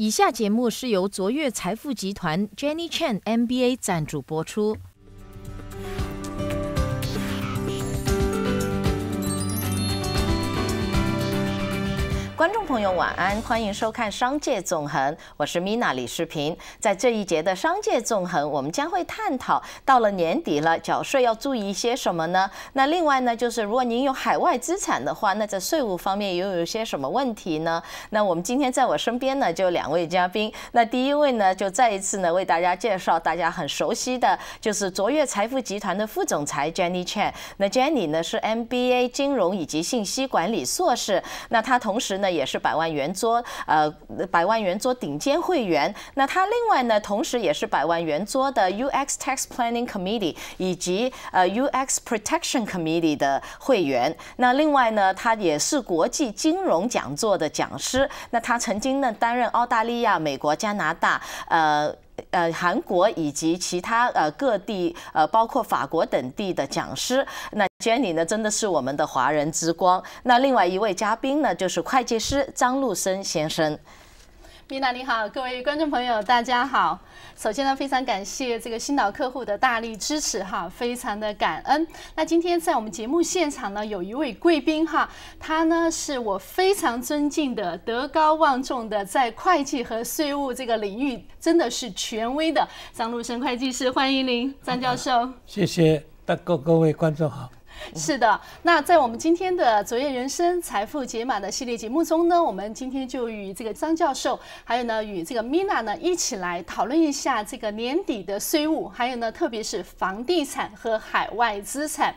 以下节目是由卓越财富集团 Jenny Chen MBA 赞助播出。观众朋友，晚安，欢迎收看《商界纵横》，我是米娜李世平。在这一节的《商界纵横》，我们将会探讨到了年底了，缴税要注意一些什么呢？那另外呢，就是如果您有海外资产的话，那在税务方面又有一些什么问题呢？那我们今天在我身边呢，就两位嘉宾。那第一位呢，就再一次呢为大家介绍大家很熟悉的就是卓越财富集团的副总裁 Jenny Chan。那 Jenny 呢是 MBA 金融以及信息管理硕士，那她同时呢。也是百万圆桌，呃，百万圆桌顶尖会员。那他另外呢，同时也是百万圆桌的 UX Tax Planning Committee 以及呃 UX Protection Committee 的会员。那另外呢，他也是国际金融讲座的讲师。那他曾经呢，担任澳大利亚、美国、加拿大、呃、呃、韩国以及其他呃各地呃，包括法国等地的讲师。那娟你呢，真的是我们的华人之光。那另外一位嘉宾呢，就是会计师张路生先生。米娜你好，各位观众朋友，大家好。首先呢，非常感谢这个新老客户的大力支持哈，非常的感恩。那今天在我们节目现场呢，有一位贵宾哈，他呢是我非常尊敬的德高望重的，在会计和税务这个领域真的是权威的张路生会计师，欢迎您，张教授。谢谢大各各位观众好。是的，那在我们今天的《卓越人生财富解码》的系列节目中呢，我们今天就与这个张教授，还有呢与这个 Mina 呢一起来讨论一下这个年底的税务，还有呢特别是房地产和海外资产。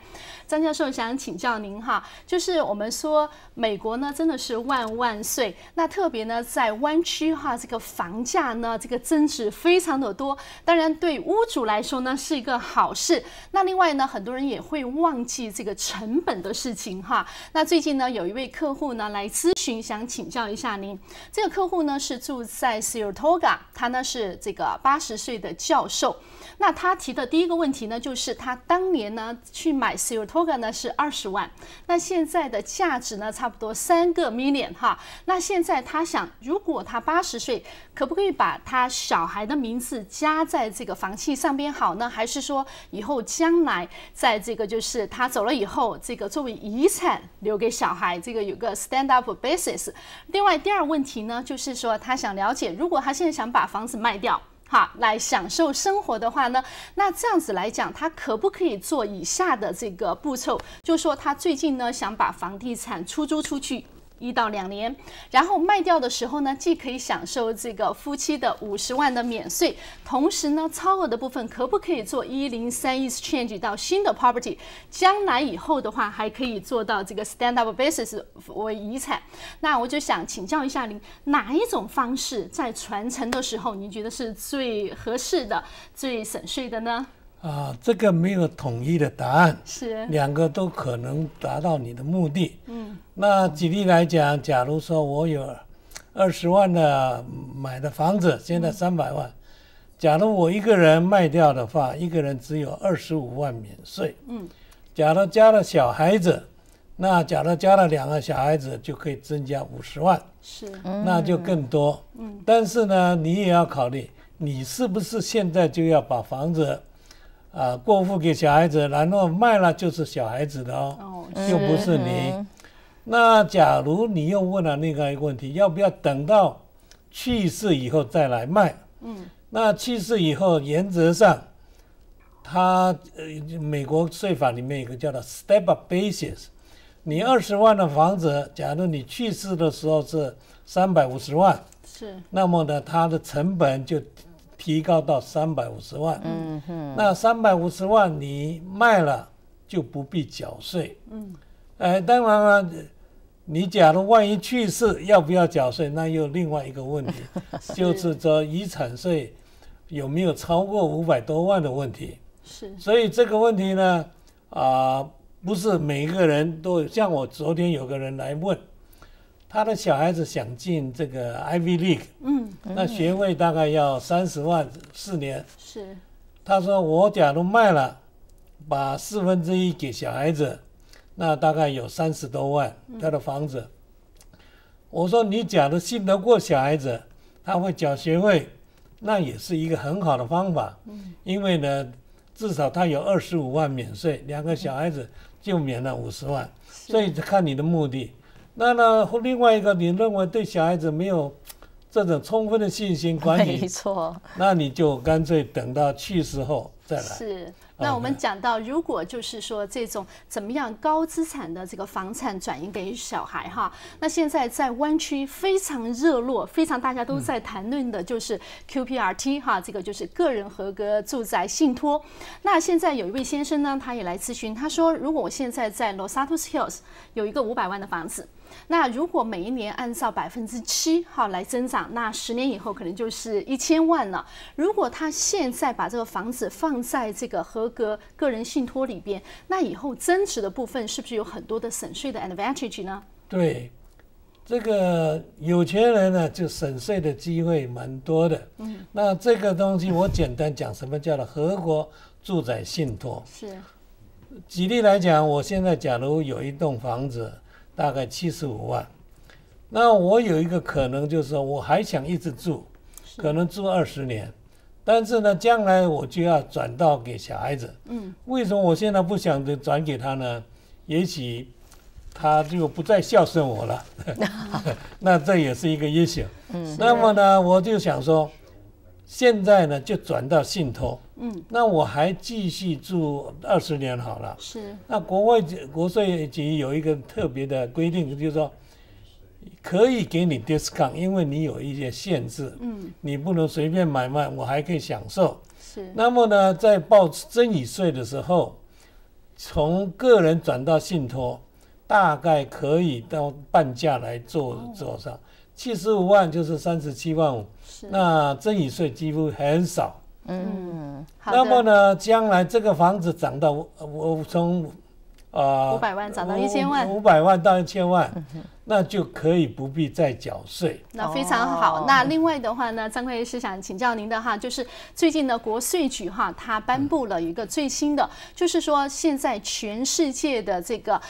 张教授想请教您哈，就是我们说美国呢真的是万万岁，那特别呢在湾区哈这个房价呢这个增值非常的多，当然对屋主来说呢是一个好事。那另外呢很多人也会忘记。这个成本的事情哈，那最近呢，有一位客户呢来咨询，想请教一下您。这个客户呢是住在 s i e r a t o g a 他呢是这个八十岁的教授。那他提的第一个问题呢，就是他当年呢去买 s i e r a t o g a 呢是二十万，那现在的价值呢差不多三个 million 哈。那现在他想，如果他八十岁，可不可以把他小孩的名字加在这个房契上边好呢？还是说以后将来在这个就是他走？走了以后，这个作为遗产留给小孩，这个有个 stand up basis。另外，第二问题呢，就是说他想了解，如果他现在想把房子卖掉，哈，来享受生活的话呢，那这样子来讲，他可不可以做以下的这个步骤？就说他最近呢，想把房地产出租出去。一到两年，然后卖掉的时候呢，既可以享受这个夫妻的五十万的免税，同时呢，超额的部分可不可以做一零三 exchange 到新的 property？将来以后的话，还可以做到这个 stand up basis 为遗产。那我就想请教一下您，哪一种方式在传承的时候，您觉得是最合适的、最省税的呢？啊，这个没有统一的答案，是两个都可能达到你的目的。嗯，那举例来讲，假如说我有二十万的买的房子，现在三百万。假如我一个人卖掉的话，一个人只有二十五万免税。嗯，假如加了小孩子，那假如加了两个小孩子，就可以增加五十万。是，那就更多。嗯，但是呢，你也要考虑，你是不是现在就要把房子。啊，过户给小孩子，然后卖了就是小孩子的哦，又不是你。那假如你又问了另外一个问题，要不要等到去世以后再来卖？嗯，那去世以后，原则上，他呃，美国税法里面有个叫做 step up basis。你二十万的房子，假如你去世的时候是三百五十万，是，那么呢，它的成本就。提高到三百五十万，嗯那三百五十万你卖了就不必缴税，嗯，当然了，你假如万一去世要不要缴税，那又另外一个问题，就是说遗产税有没有超过五百多万的问题，是，所以这个问题呢，啊，不是每个人都像我昨天有个人来问，他的小孩子想进这个 Ivy League。那学费大概要三十万四年，是。他说我假如卖了，把四分之一给小孩子，那大概有三十多万他的房子。我说你假如信得过小孩子，他会缴学费，那也是一个很好的方法。嗯。因为呢，至少他有二十五万免税，两个小孩子就免了五十万。所以看你的目的。那呢，另外一个你认为对小孩子没有？这种充分的信心，管理没错，那你就干脆等到去世后再来。是，那我们讲到，如果就是说这种怎么样高资产的这个房产转移给小孩哈，那现在在湾区非常热络，非常大家都在谈论的就是 QPRT 哈，这个就是个人合格住宅信托。那现在有一位先生呢，他也来咨询，他说，如果我现在在 Los Altos Hills 有一个五百万的房子。那如果每一年按照百分之七哈来增长，那十年以后可能就是一千万了。如果他现在把这个房子放在这个合格个人信托里边，那以后增值的部分是不是有很多的省税的 advantage 呢？对，这个有钱人呢，就省税的机会蛮多的。嗯，那这个东西我简单讲，什么叫做合格住宅信托？是。举例来讲，我现在假如有一栋房子。大概七十五万，那我有一个可能就是说我还想一直住，可能住二十年，但是呢将来我就要转到给小孩子。嗯，为什么我现在不想着转给他呢？也许他就不再孝顺我了。那这也是一个也许。嗯，那么呢我就想说，现在呢就转到信托。嗯，那我还继续住二十年好了。是。那国外国税局有一个特别的规定，就是说可以给你 discount，因为你有一些限制，嗯，你不能随便买卖，我还可以享受。是。那么呢，在报征乙税的时候，从个人转到信托，大概可以到半价来做做上七十五万，就是三十七万五，那征乙税几乎很少。嗯，那么呢，将来这个房子涨到，我从，啊，五百万涨到一千万，五百万到一千万，那就可以不必再缴税。那非常好。那另外的话呢，张会计是想请教您的哈，就是最近的国税局哈，它颁布了一个最新的，就是说现在全世界的这个。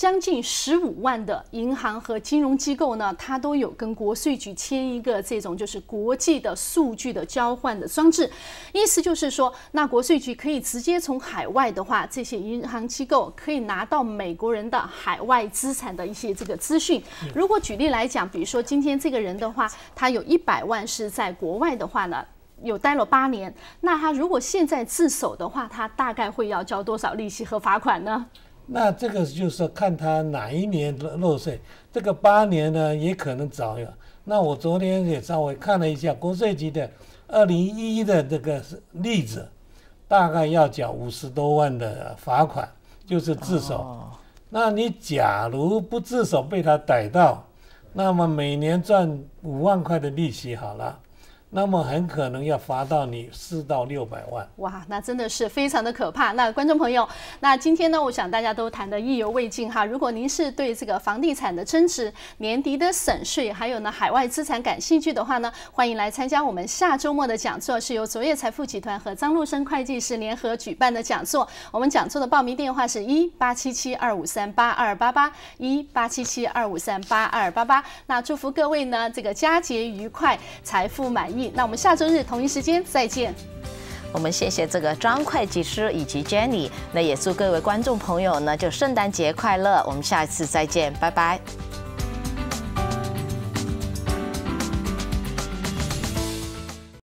将近十五万的银行和金融机构呢，它都有跟国税局签一个这种就是国际的数据的交换的装置，意思就是说，那国税局可以直接从海外的话，这些银行机构可以拿到美国人的海外资产的一些这个资讯。如果举例来讲，比如说今天这个人的话，他有一百万是在国外的话呢，有待了八年，那他如果现在自首的话，他大概会要交多少利息和罚款呢？那这个就是看他哪一年漏税，这个八年呢也可能早有。那我昨天也稍微看了一下国税局的二零一的这个例子，大概要缴五十多万的罚款，就是自首。那你假如不自首被他逮到，那么每年赚五万块的利息好了。那么很可能要罚到你四到六百万，哇，那真的是非常的可怕。那观众朋友，那今天呢，我想大家都谈的意犹未尽哈。如果您是对这个房地产的增值、年底的省税，还有呢海外资产感兴趣的话呢，欢迎来参加我们下周末的讲座，是由卓越财富集团和张路生会计师联合举办的讲座。我们讲座的报名电话是一八七七二五三八二八八一八七七二五三八二八八。那祝福各位呢，这个佳节愉快，财富满溢。那我们下周日同一时间再见。我们谢谢这个张会计师以及 Jenny。那也祝各位观众朋友呢，就圣诞节快乐。我们下一次再见，拜拜。